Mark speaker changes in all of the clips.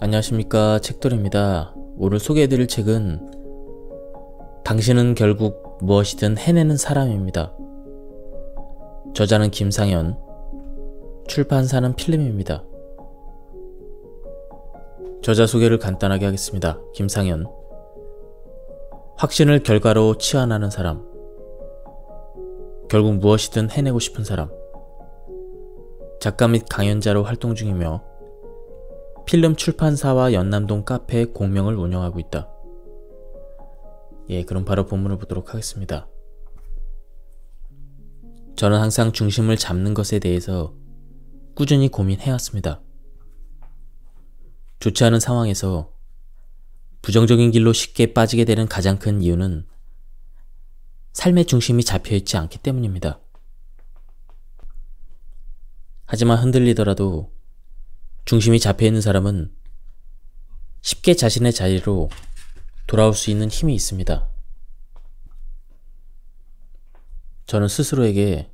Speaker 1: 안녕하십니까 책돌입니다. 오늘 소개해드릴 책은 당신은 결국 무엇이든 해내는 사람입니다. 저자는 김상현, 출판사는 필름입니다. 저자 소개를 간단하게 하겠습니다. 김상현, 확신을 결과로 치환하는 사람. 결국 무엇이든 해내고 싶은 사람. 작가 및 강연자로 활동 중이며 필름 출판사와 연남동 카페 공명을 운영하고 있다. 예, 그럼 바로 본문을 보도록 하겠습니다. 저는 항상 중심을 잡는 것에 대해서 꾸준히 고민해왔습니다. 좋지 않은 상황에서 부정적인 길로 쉽게 빠지게 되는 가장 큰 이유는 삶의 중심이 잡혀있지 않기 때문입니다. 하지만 흔들리더라도 중심이 잡혀있는 사람은 쉽게 자신의 자리로 돌아올 수 있는 힘이 있습니다. 저는 스스로에게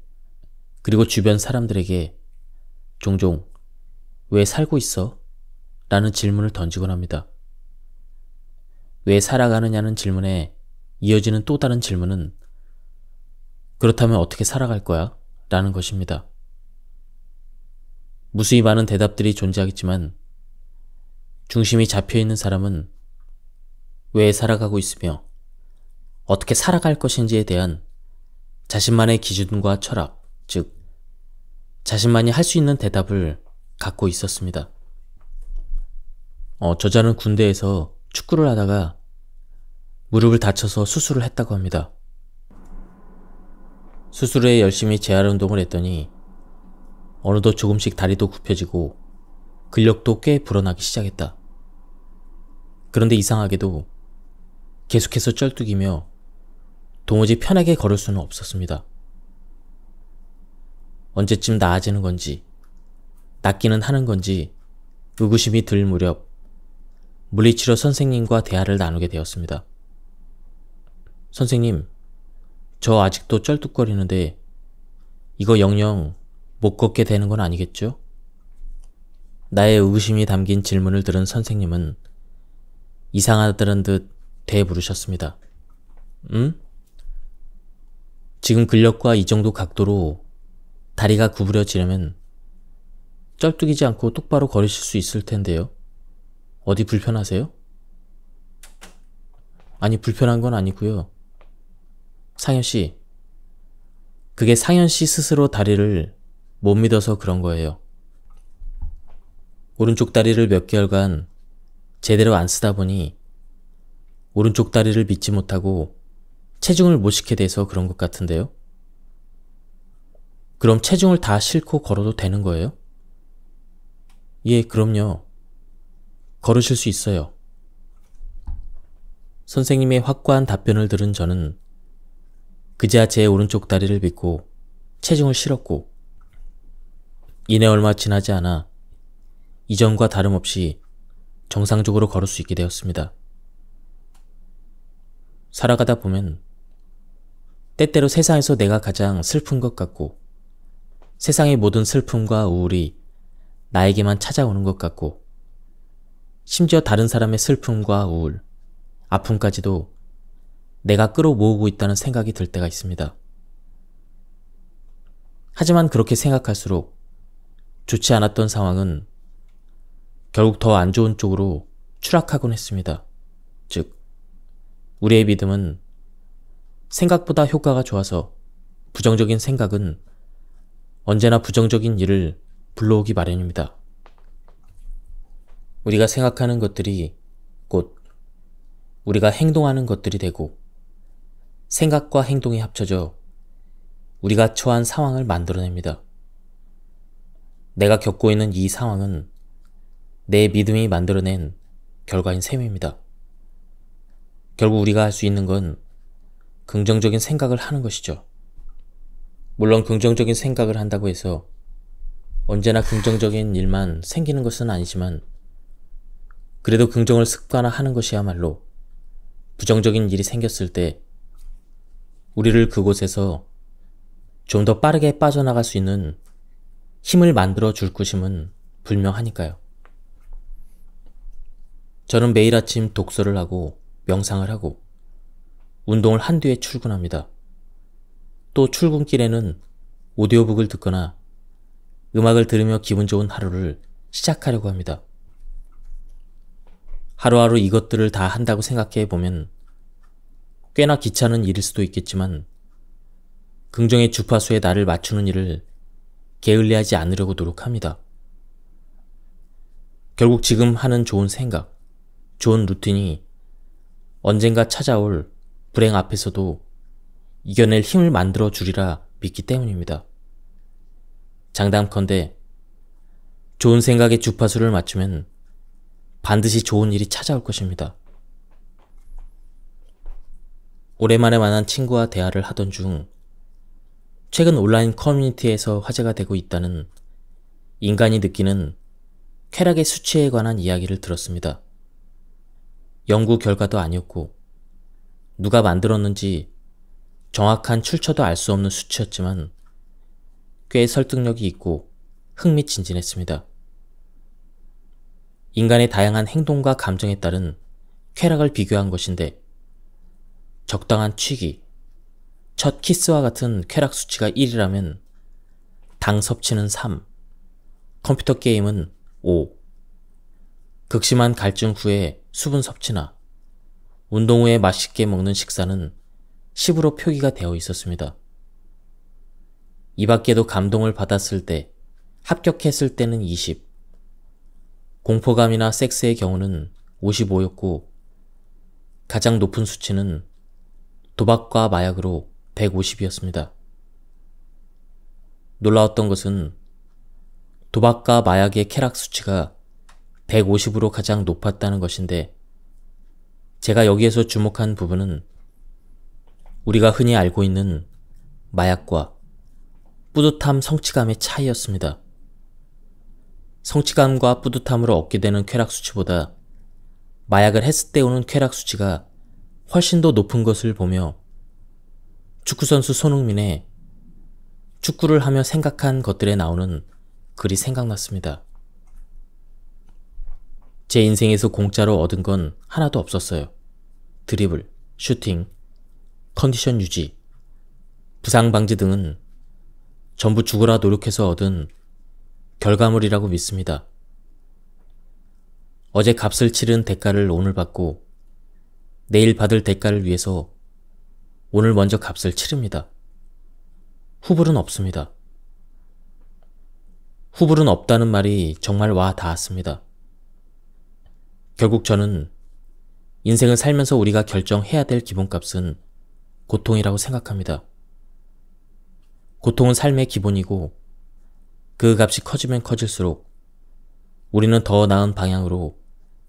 Speaker 1: 그리고 주변 사람들에게 종종 왜 살고 있어? 라는 질문을 던지곤 합니다. 왜 살아가느냐는 질문에 이어지는 또 다른 질문은 그렇다면 어떻게 살아갈 거야? 라는 것입니다. 무수히 많은 대답들이 존재하겠지만 중심이 잡혀있는 사람은 왜 살아가고 있으며 어떻게 살아갈 것인지에 대한 자신만의 기준과 철학, 즉 자신만이 할 수 있는 대답을 갖고 있었습니다. 어, 저자는 군대에서 축구를 하다가 무릎을 다쳐서 수술을 했다고 합니다. 수술 후에 열심히 재활 운동을 했더니 어느덧 조금씩 다리도 굽혀지고 근력도 꽤 불어나기 시작했다. 그런데 이상하게도 계속해서 쩔뚝이며 도무지 편하게 걸을 수는 없었습니다. 언제쯤 나아지는 건지 낫기는 하는 건지 의구심이 들 무렵 물리치료 선생님과 대화를 나누게 되었습니다. 선생님, 저 아직도 쩔뚝거리는데 이거 영영 못 걷게 되는 건 아니겠죠? 나의 의심이 담긴 질문을 들은 선생님은 이상하다는 듯 대부르셨습니다. 응? 지금 근력과 이 정도 각도로 다리가 구부려지려면 쩔뚝이지 않고 똑바로 걸으실 수 있을 텐데요. 어디 불편하세요? 아니 불편한 건 아니고요. 상현 씨, 그게 상현 씨 스스로 다리를 못 믿어서 그런 거예요. 오른쪽 다리를 몇 개월간 제대로 안 쓰다 보니 오른쪽 다리를 믿지 못하고 체중을 못 싣게 돼서 그런 것 같은데요? 그럼 체중을 다 싣고 걸어도 되는 거예요? 예, 그럼요. 걸으실 수 있어요. 선생님의 확고한 답변을 들은 저는 그제야 제 오른쪽 다리를 빗고 체중을 실었고 이내 얼마 지나지 않아 이전과 다름없이 정상적으로 걸을 수 있게 되었습니다. 살아가다 보면 때때로 세상에서 내가 가장 슬픈 것 같고 세상의 모든 슬픔과 우울이 나에게만 찾아오는 것 같고 심지어 다른 사람의 슬픔과 우울, 아픔까지도 내가 끌어모으고 있다는 생각이 들 때가 있습니다. 하지만 그렇게 생각할수록 좋지 않았던 상황은 결국 더 안 좋은 쪽으로 추락하곤 했습니다. 즉, 우리의 믿음은 생각보다 효과가 좋아서 부정적인 생각은 언제나 부정적인 일을 불러오기 마련입니다. 우리가 생각하는 것들이 곧 우리가 행동하는 것들이 되고 생각과 행동이 합쳐져 우리가 처한 상황을 만들어냅니다. 내가 겪고 있는 이 상황은 내 믿음이 만들어낸 결과인 셈입니다. 결국 우리가 할 수 있는 건 긍정적인 생각을 하는 것이죠. 물론 긍정적인 생각을 한다고 해서 언제나 긍정적인 일만 생기는 것은 아니지만 그래도 긍정을 습관화하는 것이야말로 부정적인 일이 생겼을 때 우리를 그곳에서 좀 더 빠르게 빠져나갈 수 있는 힘을 만들어 줄 것임은 분명하니까요. 저는 매일 아침 독서를 하고 명상을 하고 운동을 한 뒤에 출근합니다. 또 출근길에는 오디오북을 듣거나 음악을 들으며 기분 좋은 하루를 시작하려고 합니다. 하루하루 이것들을 다 한다고 생각해 보면 꽤나 귀찮은 일일 수도 있겠지만 긍정의 주파수에 나를 맞추는 일을 게을리하지 않으려고 노력합니다. 결국 지금 하는 좋은 생각, 좋은 루틴이 언젠가 찾아올 불행 앞에서도 이겨낼 힘을 만들어 주리라 믿기 때문입니다. 장담컨대 좋은 생각의 주파수를 맞추면 반드시 좋은 일이 찾아올 것입니다. 오랜만에 만난 친구와 대화를 하던 중 최근 온라인 커뮤니티에서 화제가 되고 있다는 인간이 느끼는 쾌락의 수치에 관한 이야기를 들었습니다. 연구 결과도 아니었고 누가 만들었는지 정확한 출처도 알 수 없는 수치였지만 꽤 설득력이 있고 흥미진진했습니다. 인간의 다양한 행동과 감정에 따른 쾌락을 비교한 것인데 적당한 취기, 첫 키스와 같은 쾌락 수치가 1이라면 당 섭취는 3, 컴퓨터 게임은 5, 극심한 갈증 후에 수분 섭취나 운동 후에 맛있게 먹는 식사는 10으로 표기가 되어 있었습니다. 이 밖에도 감동을 받았을 때, 합격했을 때는 20, 공포감이나 섹스의 경우는 55였고 가장 높은 수치는 도박과 마약으로 150이었습니다. 놀라웠던 것은 도박과 마약의 쾌락 수치가 150으로 가장 높았다는 것인데 제가 여기에서 주목한 부분은 우리가 흔히 알고 있는 마약과 뿌듯함 성취감의 차이였습니다. 성취감과 뿌듯함으로 얻게 되는 쾌락 수치보다 마약을 했을 때 오는 쾌락 수치가 훨씬 더 높은 것을 보며 축구선수 손흥민의 축구를 하며 생각한 것들에 나오는 글이 생각났습니다. 제 인생에서 공짜로 얻은 건 하나도 없었어요. 드리블, 슈팅, 컨디션 유지, 부상 방지 등은 전부 죽으라 노력해서 얻은 결과물이라고 믿습니다. 어제 값을 치른 대가를 오늘 받고 내일 받을 대가를 위해서 오늘 먼저 값을 치릅니다. 후불은 없습니다. 후불은 없다는 말이 정말 와 닿았습니다. 결국 저는 인생을 살면서 우리가 결정해야 될 기본값은 고통이라고 생각합니다. 고통은 삶의 기본이고 그 값이 커지면 커질수록 우리는 더 나은 방향으로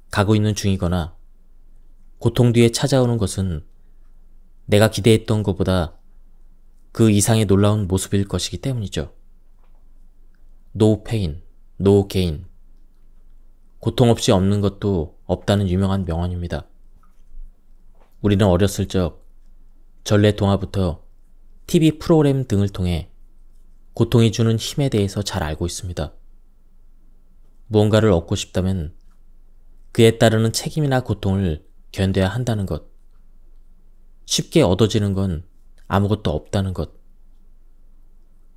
Speaker 1: 가고 있는 중이거나 고통 뒤에 찾아오는 것은 내가 기대했던 것보다 그 이상의 놀라운 모습일 것이기 때문이죠. 노 페인, 노 개인. 고통 없이 없는 것도 없다는 유명한 명언입니다. 우리는 어렸을 적 전래 동화부터 TV 프로그램 등을 통해 고통이 주는 힘에 대해서 잘 알고 있습니다. 무언가를 얻고 싶다면 그에 따르는 책임이나 고통을 견뎌야 한다는 것. 쉽게 얻어지는 건 아무것도 없다는 것.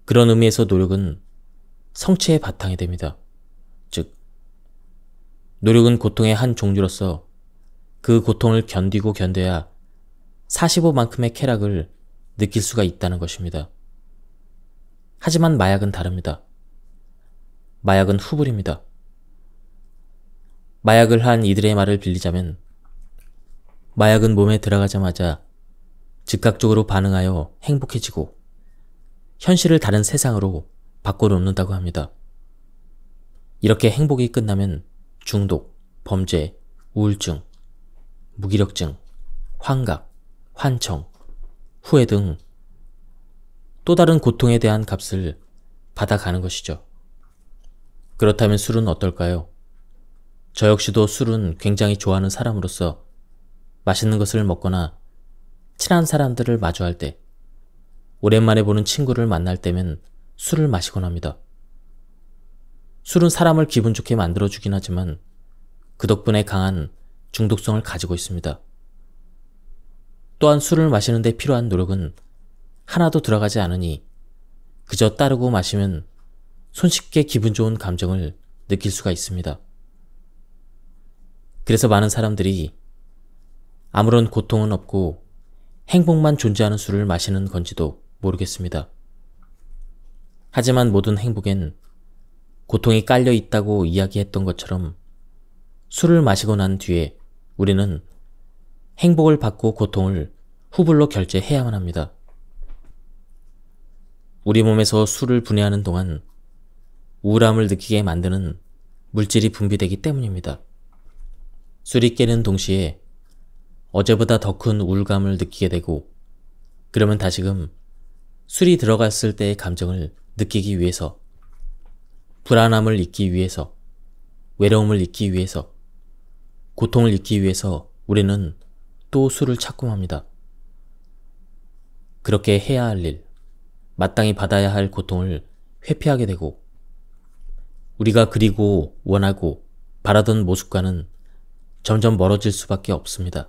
Speaker 1: 그런 의미에서 노력은 성취의 바탕이 됩니다. 즉, 노력은 고통의 한 종류로서 그 고통을 견디고 견뎌야 45만큼의 쾌락을 느낄 수가 있다는 것입니다. 하지만 마약은 다릅니다. 마약은 후불입니다. 마약을 한 이들의 말을 빌리자면 마약은 몸에 들어가자마자 즉각적으로 반응하여 행복해지고 현실을 다른 세상으로 바꿔놓는다고 합니다. 이렇게 행복이 끝나면 중독, 범죄, 우울증, 무기력증, 환각, 환청, 후회 등또 다른 고통에 대한 값을 받아가는 것이죠. 그렇다면 술은 어떨까요? 저 역시도 술은 굉장히 좋아하는 사람으로서 맛있는 것을 먹거나 친한 사람들을 마주할 때 오랜만에 보는 친구를 만날 때면 술을 마시곤 합니다. 술은 사람을 기분 좋게 만들어주긴 하지만 그 덕분에 강한 중독성을 가지고 있습니다. 또한 술을 마시는데 필요한 노력은 하나도 들어가지 않으니 그저 따르고 마시면 손쉽게 기분 좋은 감정을 느낄 수가 있습니다. 그래서 많은 사람들이 아무런 고통은 없고 행복만 존재하는 술을 마시는 건지도 모르겠습니다. 하지만 모든 행복엔 고통이 깔려 있다고 이야기했던 것처럼 술을 마시고 난 뒤에 우리는 행복을 받고 고통을 후불로 결제해야만 합니다. 우리 몸에서 술을 분해하는 동안 우울함을 느끼게 만드는 물질이 분비되기 때문입니다. 술이 깨는 동시에 어제보다 더 큰 우울감을 느끼게 되고 그러면 다시금 술이 들어갔을 때의 감정을 느끼기 위해서 불안함을 잊기 위해서 외로움을 잊기 위해서 고통을 잊기 위해서 우리는 또 술을 찾고 맙니다. 그렇게 해야 할 일, 마땅히 받아야 할 고통을 회피하게 되고 우리가 그리고 원하고 바라던 모습과는 점점 멀어질 수밖에 없습니다.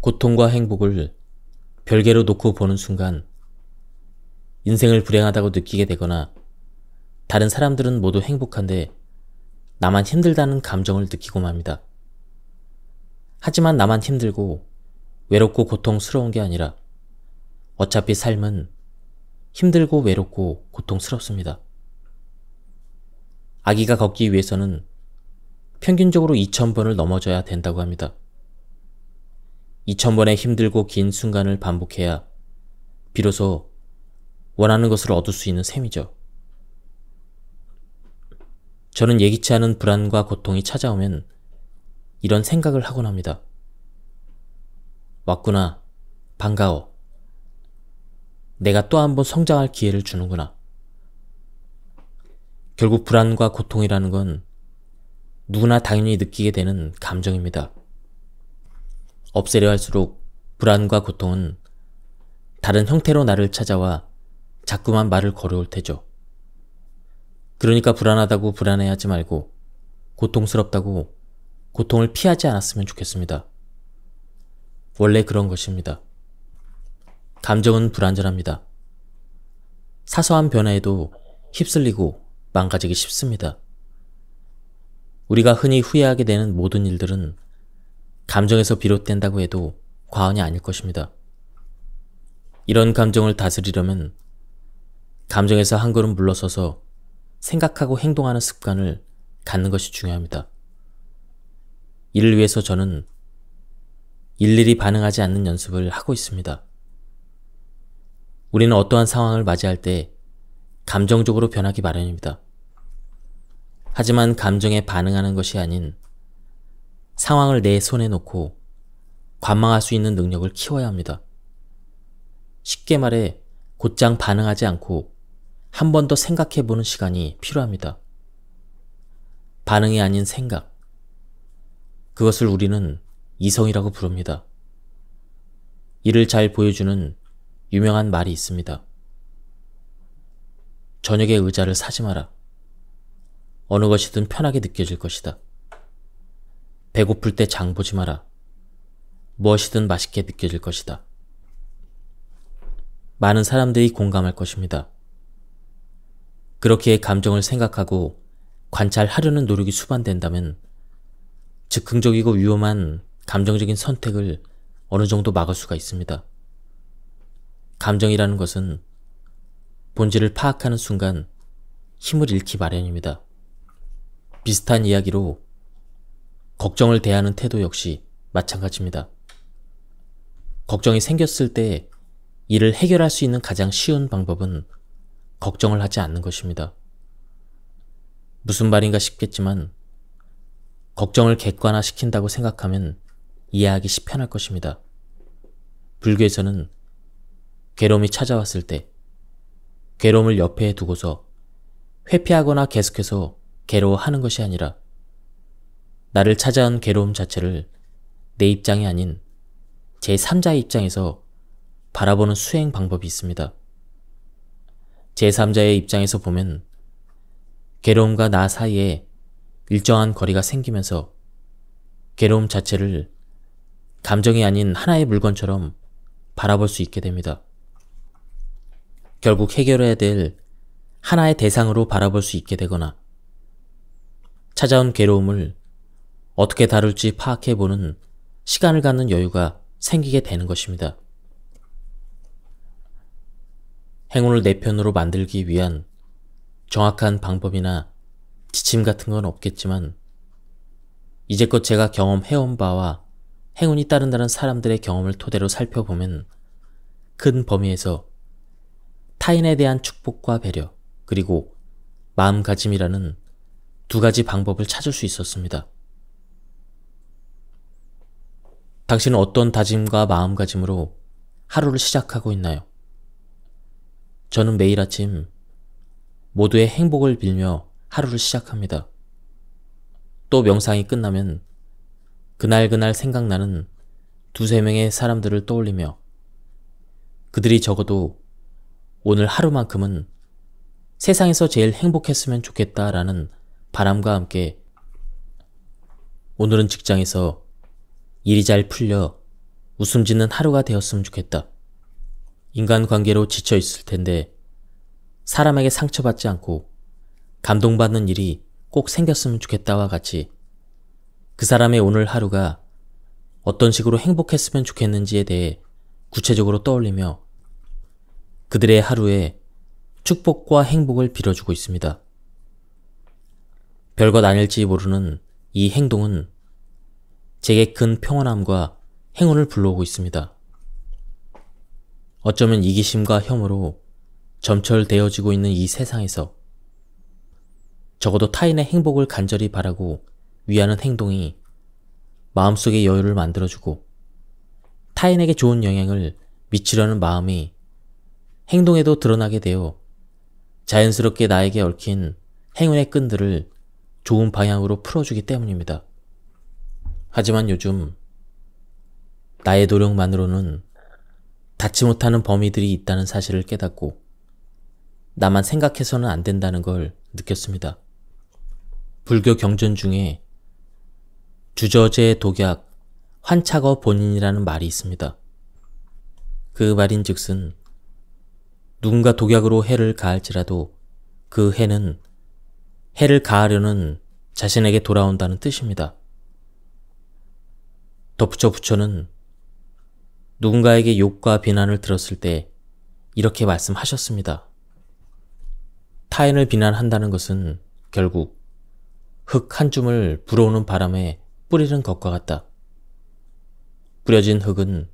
Speaker 1: 고통과 행복을 별개로 놓고 보는 순간 인생을 불행하다고 느끼게 되거나 다른 사람들은 모두 행복한데 나만 힘들다는 감정을 느끼고 맙니다. 하지만 나만 힘들고 외롭고 고통스러운 게 아니라 어차피 삶은 힘들고 외롭고 고통스럽습니다. 아기가 걷기 위해서는 평균적으로 2,000번을 넘어져야 된다고 합니다. 2,000번의 힘들고 긴 순간을 반복해야 비로소 원하는 것을 얻을 수 있는 셈이죠. 저는 예기치 않은 불안과 고통이 찾아오면 이런 생각을 하곤 합니다. 왔구나. 반가워. 내가 또 한 번 성장할 기회를 주는구나. 결국 불안과 고통이라는 건 누구나 당연히 느끼게 되는 감정입니다. 없애려 할수록 불안과 고통은 다른 형태로 나를 찾아와 자꾸만 말을 걸어올 테죠. 그러니까 불안하다고 불안해하지 말고 고통스럽다고 고통을 피하지 않았으면 좋겠습니다. 원래 그런 것입니다. 감정은 불안전합니다. 사소한 변화에도 휩쓸리고 망가지기 쉽습니다. 우리가 흔히 후회하게 되는 모든 일들은 감정에서 비롯된다고 해도 과언이 아닐 것입니다. 이런 감정을 다스리려면 감정에서 한 걸음 물러서서 생각하고 행동하는 습관을 갖는 것이 중요합니다. 이를 위해서 저는 일일이 반응하지 않는 연습을 하고 있습니다. 우리는 어떠한 상황을 맞이할 때 감정적으로 변하기 마련입니다. 하지만 감정에 반응하는 것이 아닌 상황을 내 손에 놓고 관망할 수 있는 능력을 키워야 합니다. 쉽게 말해 곧장 반응하지 않고 한 번 더 생각해 보는 시간이 필요합니다. 반응이 아닌 생각. 그것을 우리는 이성이라고 부릅니다. 이를 잘 보여주는 유명한 말이 있습니다. 저녁에 의자를 사지 마라. 어느 것이든 편하게 느껴질 것이다. 배고플 때 장 보지 마라. 무엇이든 맛있게 느껴질 것이다. 많은 사람들이 공감할 것입니다. 그렇게 감정을 생각하고 관찰하려는 노력이 수반된다면 즉흥적이고 위험한 감정적인 선택을 어느 정도 막을 수가 있습니다. 감정이라는 것은 본질을 파악하는 순간 힘을 잃기 마련입니다. 비슷한 이야기로 걱정을 대하는 태도 역시 마찬가지입니다. 걱정이 생겼을 때 이를 해결할 수 있는 가장 쉬운 방법은 걱정을 하지 않는 것입니다. 무슨 말인가 싶겠지만 걱정을 객관화시킨다고 생각하면 이해하기 시편할 것입니다. 불교에서는 괴롬이 찾아왔을 때 괴롬을 옆에 두고서 회피하거나 계속해서 괴로워하는 것이 아니라 나를 찾아온 괴로움 자체를 내 입장이 아닌 제3자의 입장에서 바라보는 수행 방법이 있습니다. 제3자의 입장에서 보면 괴로움과 나 사이에 일정한 거리가 생기면서 괴로움 자체를 감정이 아닌 하나의 물건처럼 바라볼 수 있게 됩니다. 결국 해결해야 될 하나의 대상으로 바라볼 수 있게 되거나 찾아온 괴로움을 어떻게 다룰지 파악해보는 시간을 갖는 여유가 생기게 되는 것입니다. 행운을 내 편으로 만들기 위한 정확한 방법이나 지침 같은 건 없겠지만 이제껏 제가 경험해온 바와 행운이 따른다는 사람들의 경험을 토대로 살펴보면 큰 범위에서 타인에 대한 축복과 배려, 그리고 마음가짐이라는 두 가지 방법을 찾을 수 있었습니다. 당신은 어떤 다짐과 마음가짐으로 하루를 시작하고 있나요? 저는 매일 아침 모두의 행복을 빌며 하루를 시작합니다. 또 명상이 끝나면 그날그날 생각나는 두세 명의 사람들을 떠올리며 그들이 적어도 오늘 하루만큼은 세상에서 제일 행복했으면 좋겠다라는 바람과 함께 오늘은 직장에서 일이 잘 풀려 웃음 짓는 하루가 되었으면 좋겠다. 인간관계로 지쳐 있을 텐데 사람에게 상처받지 않고 감동받는 일이 꼭 생겼으면 좋겠다와 같이 그 사람의 오늘 하루가 어떤 식으로 행복했으면 좋겠는지에 대해 구체적으로 떠올리며 그들의 하루에 축복과 행복을 빌어주고 있습니다. 별것 아닐지 모르는 이 행동은 제게 큰 평온함과 행운을 불러오고 있습니다. 어쩌면 이기심과 혐오로 점철되어지고 있는 이 세상에서 적어도 타인의 행복을 간절히 바라고 위하는 행동이 마음속의 여유를 만들어주고 타인에게 좋은 영향을 미치려는 마음이 행동에도 드러나게 되어 자연스럽게 나에게 얽힌 행운의 끈들을 좋은 방향으로 풀어주기 때문입니다. 하지만 요즘 나의 노력만으로는 닿지 못하는 범위들이 있다는 사실을 깨닫고 나만 생각해서는 안 된다는 걸 느꼈습니다. 불교 경전 중에 주저제의 독약 환차거 본인이라는 말이 있습니다. 그 말인 즉슨 누군가 독약으로 해를 가할지라도 그 해는 해를 가하려는 자신에게 돌아온다는 뜻입니다. 덧붙여 부처는 누군가에게 욕과 비난을 들었을 때 이렇게 말씀하셨습니다. 타인을 비난한다는 것은 결국 흙 한 줌을 불어오는 바람에 뿌리는 것과 같다. 뿌려진 흙은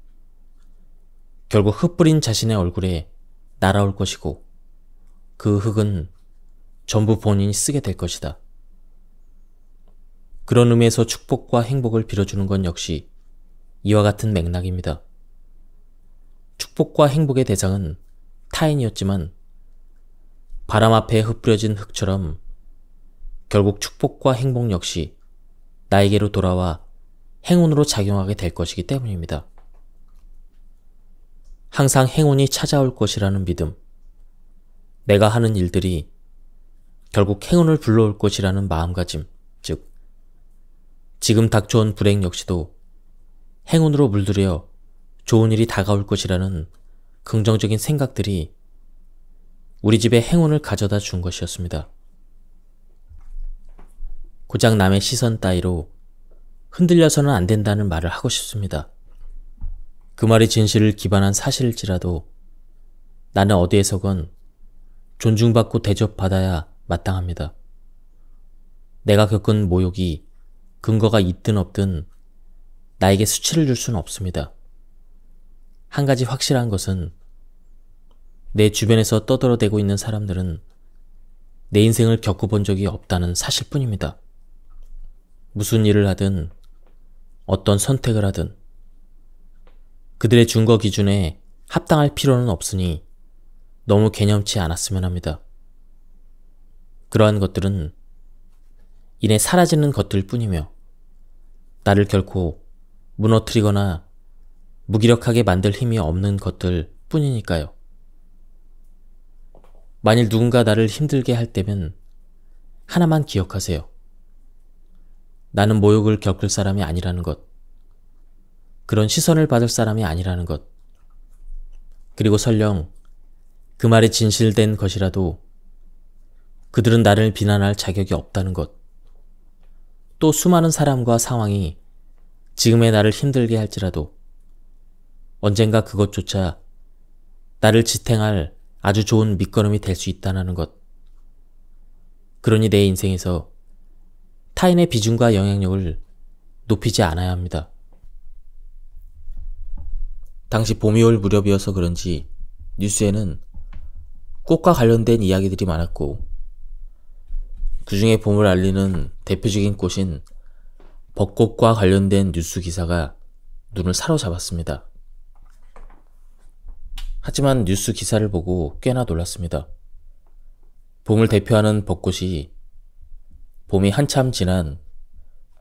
Speaker 1: 결국 흙 뿌린 자신의 얼굴에 날아올 것이고 그 흙은 전부 본인이 쓰게 될 것이다. 그런 의미에서 축복과 행복을 빌어주는 건 역시 이와 같은 맥락입니다. 축복과 행복의 대상은 타인이었지만 바람 앞에 흩뿌려진 흙처럼 결국 축복과 행복 역시 나에게로 돌아와 행운으로 작용하게 될 것이기 때문입니다. 항상 행운이 찾아올 것이라는 믿음, 내가 하는 일들이 결국 행운을 불러올 것이라는 마음가짐, 즉, 지금 닥쳐온 불행 역시도 행운으로 물들여 좋은 일이 다가올 것이라는 긍정적인 생각들이 우리 집에 행운을 가져다 준 것이었습니다. 고작 남의 시선 따위로 흔들려서는 안 된다는 말을 하고 싶습니다. 그 말이 진실을 기반한 사실일지라도 나는 어디에서건 존중받고 대접받아야 마땅합니다. 내가 겪은 모욕이 근거가 있든 없든 나에게 수치를 줄 수는 없습니다. 한 가지 확실한 것은 내 주변에서 떠들어대고 있는 사람들은 내 인생을 겪어본 적이 없다는 사실뿐입니다. 무슨 일을 하든 어떤 선택을 하든 그들의 준거 기준에 합당할 필요는 없으니 너무 개념치 않았으면 합니다. 그러한 것들은 이내 사라지는 것들 뿐이며 나를 결코 무너뜨리거나 무기력하게 만들 힘이 없는 것들 뿐이니까요. 만일 누군가 나를 힘들게 할 때면 하나만 기억하세요. 나는 모욕을 겪을 사람이 아니라는 것. 그런 시선을 받을 사람이 아니라는 것. 그리고 설령 그 말이 진실된 것이라도 그들은 나를 비난할 자격이 없다는 것. 또 수많은 사람과 상황이 지금의 나를 힘들게 할지라도 언젠가 그것조차 나를 지탱할 아주 좋은 밑거름이 될 수 있다는 것. 그러니 내 인생에서 타인의 비중과 영향력을 높이지 않아야 합니다. 당시 봄이 올 무렵이어서 그런지 뉴스에는 꽃과 관련된 이야기들이 많았고 그중에 봄을 알리는 대표적인 꽃인 벚꽃과 관련된 뉴스 기사가 눈을 사로잡았습니다. 하지만 뉴스 기사를 보고 꽤나 놀랐습니다. 봄을 대표하는 벚꽃이 봄이 한참 지난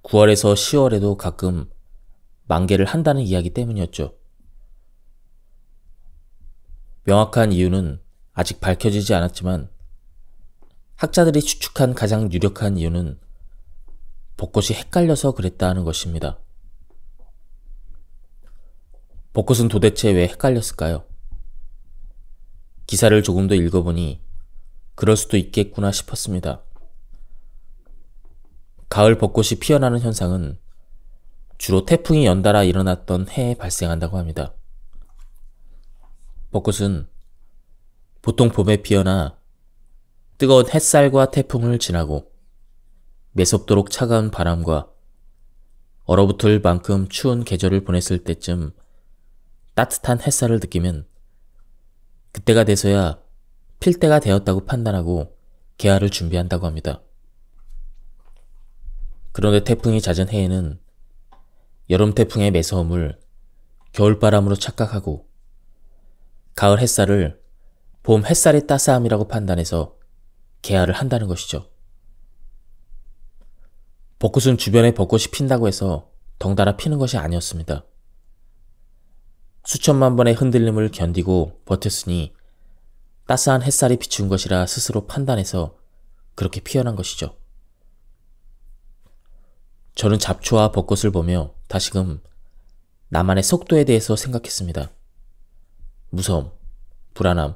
Speaker 1: 9월에서 10월에도 가끔 만개를 한다는 이야기 때문이었죠. 명확한 이유는 아직 밝혀지지 않았지만 학자들이 추측한 가장 유력한 이유는 벚꽃이 헷갈려서 그랬다 하는 것입니다. 벚꽃은 도대체 왜 헷갈렸을까요? 기사를 조금 더 읽어보니 그럴 수도 있겠구나 싶었습니다. 가을 벚꽃이 피어나는 현상은 주로 태풍이 연달아 일어났던 해에 발생한다고 합니다. 벚꽃은 보통 봄에 피어나 뜨거운 햇살과 태풍을 지나고 매섭도록 차가운 바람과 얼어붙을 만큼 추운 계절을 보냈을 때쯤 따뜻한 햇살을 느끼면 그때가 돼서야 필 때가 되었다고 판단하고 개화를 준비한다고 합니다. 그런데 태풍이 잦은 해에는 여름 태풍의 매서움을 겨울바람으로 착각하고 가을 햇살을 봄 햇살의 따스함이라고 판단해서 개화를 한다는 것이죠. 벚꽃은 주변에 벚꽃이 핀다고 해서 덩달아 피는 것이 아니었습니다. 수천만 번의 흔들림을 견디고 버텼으니 따스한 햇살이 비춘 것이라 스스로 판단해서 그렇게 피어난 것이죠. 저는 잡초와 벚꽃을 보며 다시금 나만의 속도에 대해서 생각했습니다. 무서움, 불안함,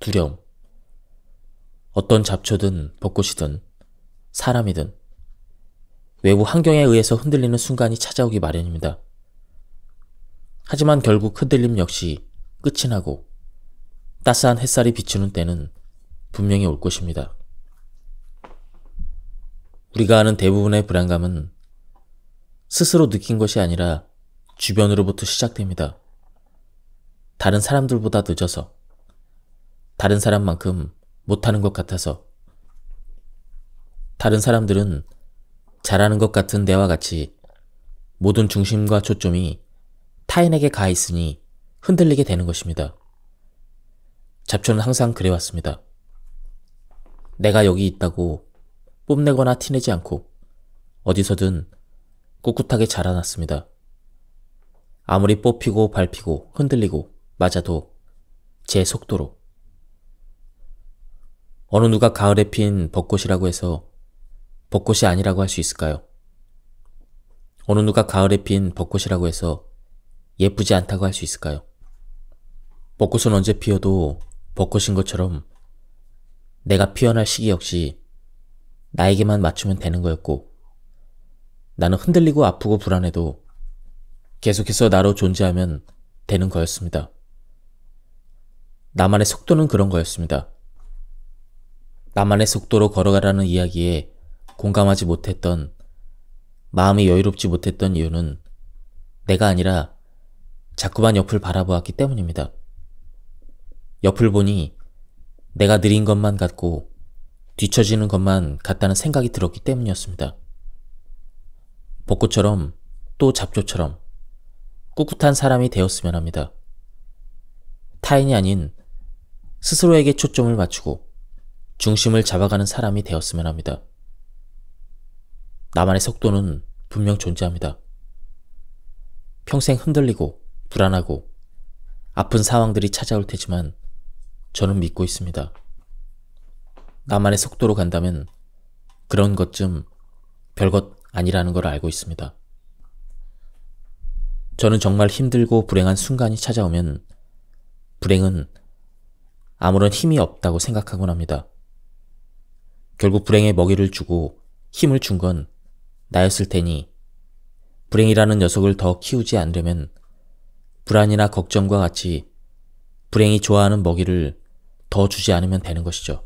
Speaker 1: 두려움. 어떤 잡초든 벚꽃이든 사람이든 외부 환경에 의해서 흔들리는 순간이 찾아오기 마련입니다. 하지만 결국 흔들림 역시 끝이 나고 따스한 햇살이 비추는 때는 분명히 올 것입니다. 우리가 아는 대부분의 불안감은 스스로 느낀 것이 아니라 주변으로부터 시작됩니다. 다른 사람들보다 늦어서 다른 사람만큼 못하는 것 같아서 다른 사람들은 잘하는 것 같은 내와 같이 모든 중심과 초점이 타인에게 가 있으니 흔들리게 되는 것입니다. 잡초는 항상 그래왔습니다. 내가 여기 있다고 뽐내거나 티내지 않고 어디서든 꿋꿋하게 자라났습니다. 아무리 뽑히고 밟히고 흔들리고 맞아도 제 속도로. 어느 누가 가을에 핀 벚꽃이라고 해서 벚꽃이 아니라고 할 수 있을까요? 어느 누가 가을에 핀 벚꽃이라고 해서 예쁘지 않다고 할 수 있을까요? 벚꽃은 언제 피어도 벚꽃인 것처럼 내가 피어날 시기 역시 나에게만 맞추면 되는 거였고 나는 흔들리고 아프고 불안해도 계속해서 나로 존재하면 되는 거였습니다. 나만의 속도는 그런 거였습니다. 나만의 속도로 걸어가라는 이야기에 공감하지 못했던, 마음이 여유롭지 못했던 이유는 내가 아니라 자꾸만 옆을 바라보았기 때문입니다. 옆을 보니 내가 느린 것만 같고 뒤처지는 것만 같다는 생각이 들었기 때문이었습니다. 벚꽃처럼 또 잡초처럼 꿋꿋한 사람이 되었으면 합니다. 타인이 아닌 스스로에게 초점을 맞추고 중심을 잡아가는 사람이 되었으면 합니다. 나만의 속도는 분명 존재합니다. 평생 흔들리고 불안하고 아픈 상황들이 찾아올 테지만 저는 믿고 있습니다. 나만의 속도로 간다면 그런 것쯤 별 것 아니라는 걸 알고 있습니다. 저는 정말 힘들고 불행한 순간이 찾아오면 불행은 아무런 힘이 없다고 생각하곤 합니다. 결국 불행에 먹이를 주고 힘을 준 건 나였을 테니 불행이라는 녀석을 더 키우지 않으려면 불안이나 걱정과 같이 불행이 좋아하는 먹이를 더 주지 않으면 되는 것이죠.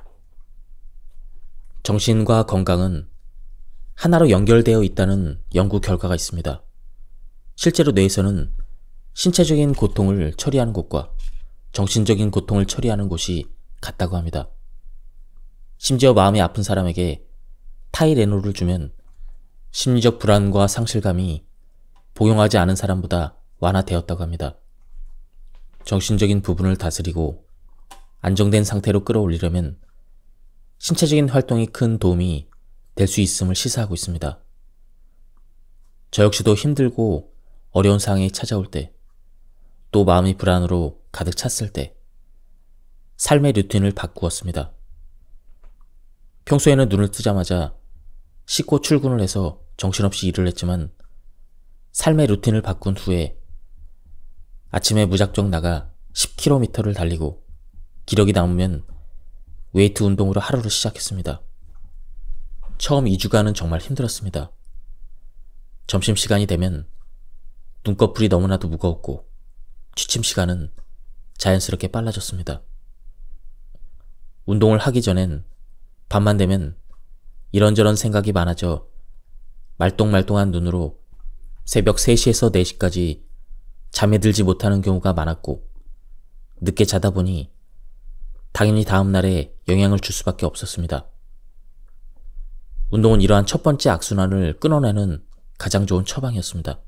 Speaker 1: 정신과 건강은 하나로 연결되어 있다는 연구 결과가 있습니다. 실제로 뇌에서는 신체적인 고통을 처리하는 것과 정신적인 고통을 처리하는 곳이 같다고 합니다. 심지어 마음이 아픈 사람에게 타이레놀을 주면 심리적 불안과 상실감이 복용하지 않은 사람보다 완화되었다고 합니다. 정신적인 부분을 다스리고 안정된 상태로 끌어올리려면 신체적인 활동이 큰 도움이 될 수 있음을 시사하고 있습니다. 저 역시도 힘들고 어려운 상황에 찾아올 때또 마음이 불안으로 가득 찼을 때 삶의 루틴을 바꾸었습니다. 평소에는 눈을 뜨자마자 씻고 출근을 해서 정신없이 일을 했지만 삶의 루틴을 바꾼 후에 아침에 무작정 나가 10km를 달리고 기력이 남으면 웨이트 운동으로 하루를 시작했습니다. 처음 2주간은 정말 힘들었습니다. 점심시간이 되면 눈꺼풀이 너무나도 무거웠고 취침 시간은 자연스럽게 빨라졌습니다. 운동을 하기 전엔 밤만 되면 이런저런 생각이 많아져 말똥말똥한 눈으로 새벽 3시에서 4시까지 잠에 들지 못하는 경우가 많았고 늦게 자다 보니 당연히 다음 날에 영향을 줄 수밖에 없었습니다. 운동은 이러한 첫 번째 악순환을 끊어내는 가장 좋은 처방이었습니다.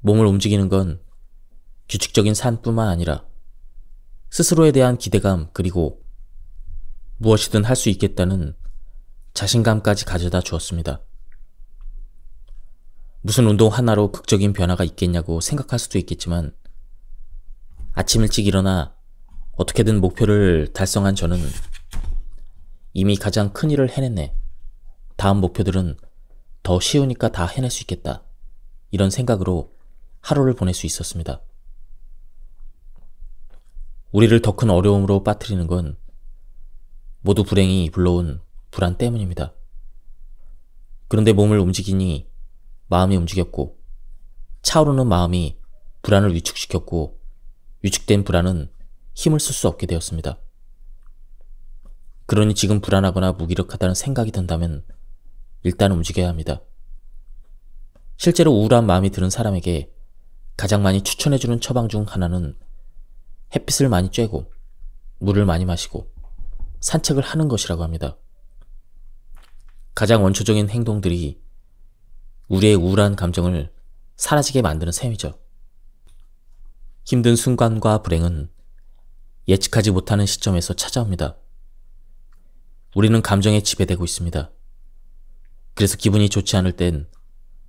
Speaker 1: 몸을 움직이는 건 규칙적인 산뿐만 아니라 스스로에 대한 기대감 그리고 무엇이든 할 수 있겠다는 자신감까지 가져다 주었습니다. 무슨 운동 하나로 극적인 변화가 있겠냐고 생각할 수도 있겠지만 아침 일찍 일어나 어떻게든 목표를 달성한 저는 이미 가장 큰 일을 해냈네. 다음 목표들은 더 쉬우니까 다 해낼 수 있겠다. 이런 생각으로 하루를 보낼 수 있었습니다. 우리를 더 큰 어려움으로 빠뜨리는 건 모두 불행이 불러온 불안 때문입니다. 그런데 몸을 움직이니 마음이 움직였고 차오르는 마음이 불안을 위축시켰고 위축된 불안은 힘을 쓸 수 없게 되었습니다. 그러니 지금 불안하거나 무기력하다는 생각이 든다면 일단 움직여야 합니다. 실제로 우울한 마음이 드는 사람에게 가장 많이 추천해주는 처방 중 하나는 햇빛을 많이 쬐고 물을 많이 마시고 산책을 하는 것이라고 합니다. 가장 원초적인 행동들이 우리의 우울한 감정을 사라지게 만드는 셈이죠. 힘든 순간과 불행은 예측하지 못하는 시점에서 찾아옵니다. 우리는 감정에 지배되고 있습니다. 그래서 기분이 좋지 않을 땐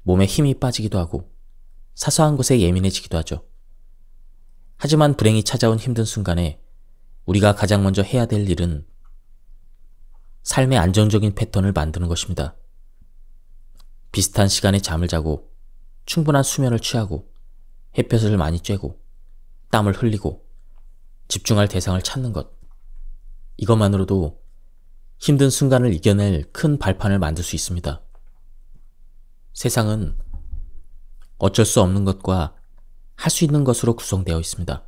Speaker 1: 몸에 힘이 빠지기도 하고 사소한 것에 예민해지기도 하죠. 하지만 불행이 찾아온 힘든 순간에 우리가 가장 먼저 해야 될 일은 삶의 안정적인 패턴을 만드는 것입니다. 비슷한 시간에 잠을 자고 충분한 수면을 취하고 햇볕을 많이 쬐고 땀을 흘리고 집중할 대상을 찾는 것. 이것만으로도 힘든 순간을 이겨낼 큰 발판을 만들 수 있습니다. 세상은 어쩔 수 없는 것과 할수 있는 것으로 구성되어 있습니다.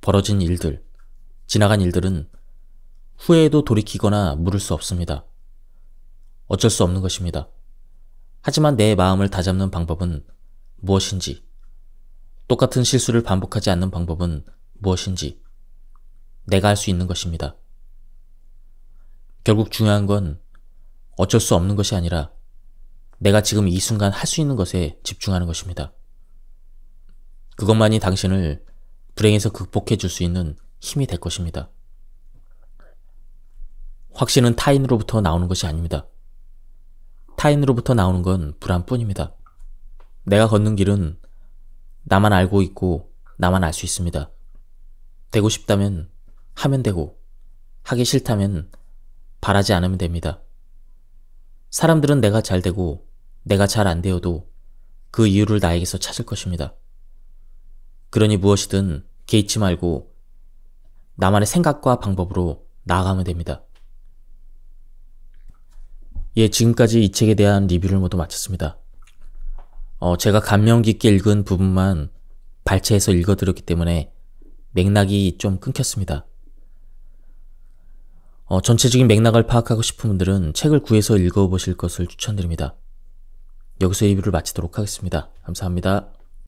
Speaker 1: 벌어진 일들, 지나간 일들은 후회에도 돌이키거나 물을 수 없습니다. 어쩔 수 없는 것입니다. 하지만 내 마음을 다잡는 방법은 무엇인지, 똑같은 실수를 반복하지 않는 방법은 무엇인지, 내가 할 수 있는 것입니다. 결국 중요한 건 어쩔 수 없는 것이 아니라 내가 지금 이 순간 할 수 있는 것에 집중하는 것입니다. 그것만이 당신을 불행에서 극복해 줄 수 있는 힘이 될 것입니다. 확신은 타인으로부터 나오는 것이 아닙니다. 타인으로부터 나오는 건 불안뿐입니다. 내가 걷는 길은 나만 알고 있고 나만 알 수 있습니다. 되고 싶다면 하면 되고 하기 싫다면 바라지 않으면 됩니다. 사람들은 내가 잘 되고 내가 잘 안 되어도 그 이유를 나에게서 찾을 것입니다. 그러니 무엇이든 개의치 말고 나만의 생각과 방법으로 나아가면 됩니다. 예, 지금까지 이 책에 대한 리뷰를 모두 마쳤습니다. 어, 제가 감명 깊게 읽은 부분만 발췌해서 읽어드렸기 때문에 맥락이 좀 끊겼습니다. 어, 전체적인 맥락을 파악하고 싶은 분들은 책을 구해서 읽어보실 것을 추천드립니다. 여기서 리뷰를 마치도록 하겠습니다. 감사합니다.